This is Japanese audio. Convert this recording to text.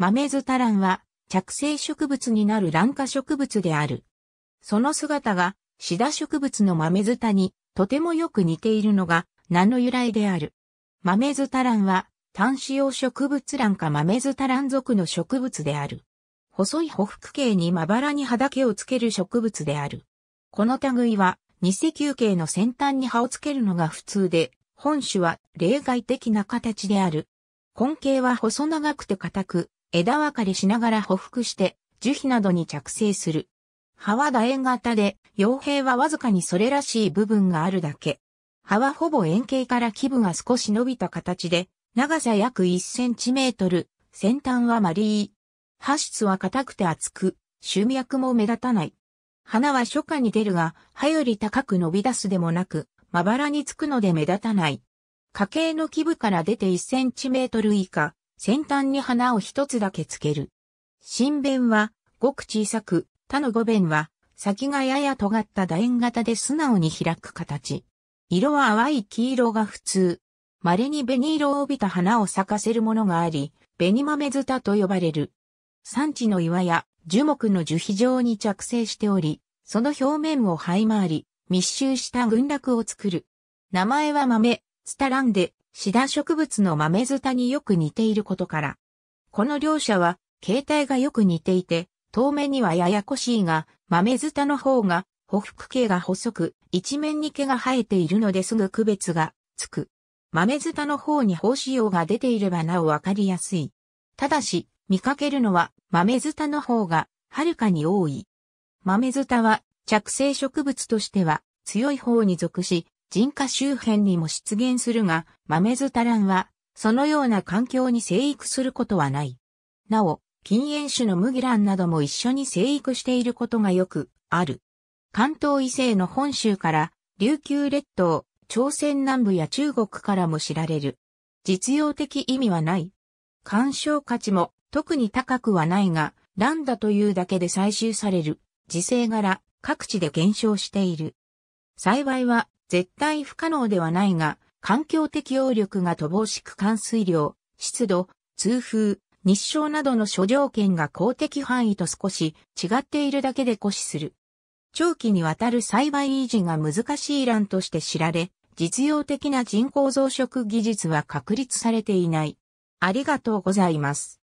豆ズタランは着生植物になる卵化植物である。その姿がシダ植物の豆ズタにとてもよく似ているのが名の由来である。豆ズタランは単子葉植物卵か豆ズタラン属の植物である。細い匍匐形にまばらに葉だけをつける植物である。この類は二石球形の先端に葉をつけるのが普通で、本種は例外的な形である。根茎は細長くて硬く、枝分かれしながら匍匐して、樹皮などに着生する。葉は楕円型で、傭兵はわずかにそれらしい部分があるだけ。葉はほぼ円形から基部が少し伸びた形で、長さ約1センチメートル、先端はマリー。葉質は硬くて厚く、種脈も目立たない。花は初夏に出るが、葉より高く伸び出すでもなく、まばらにつくので目立たない。家系の基部から出て1センチメートル以下、先端に花を一つだけつける。新弁は、ごく小さく、他の五弁は、先がやや尖った楕円型で素直に開く形。色は淡い黄色が普通。稀に紅色を帯びた花を咲かせるものがあり、紅豆ズタと呼ばれる。産地の岩や樹木の樹皮状に着生しており、その表面を這い回り、密集した群落を作る。名前は豆、ツタランデ、シダ植物の豆蓋によく似ていることから。この両者は、形態がよく似ていて、遠目にはややこしいが、豆蓋の方が、ほふく毛が細く、一面に毛が生えているのですぐ区別がつく。豆蓋の方に胞子葉が出ていればなおわかりやすい。ただし、見かけるのは豆蓋の方がはるかに多い。豆蓋は着生植物としては強い方に属し、人家周辺にも出現するが、豆ズタランは、そのような環境に生育することはない。なお、禁煙種のムギランなども一緒に生育していることがよくある。関東以西の本州から琉球列島、朝鮮南部や中国からも知られる。実用的意味はない。鑑賞価値も特に高くはないが、ランダというだけで採集される、自生柄、各地で減少している。幸いは絶対不可能ではないが、環境適応力が乏しく冠水量、湿度、通風、日照などの諸条件が公的範囲と少し違っているだけで固死する。長期にわたる栽培維持が難しい欄として知られ、実用的な人工増殖技術は確立されていない。ありがとうございます。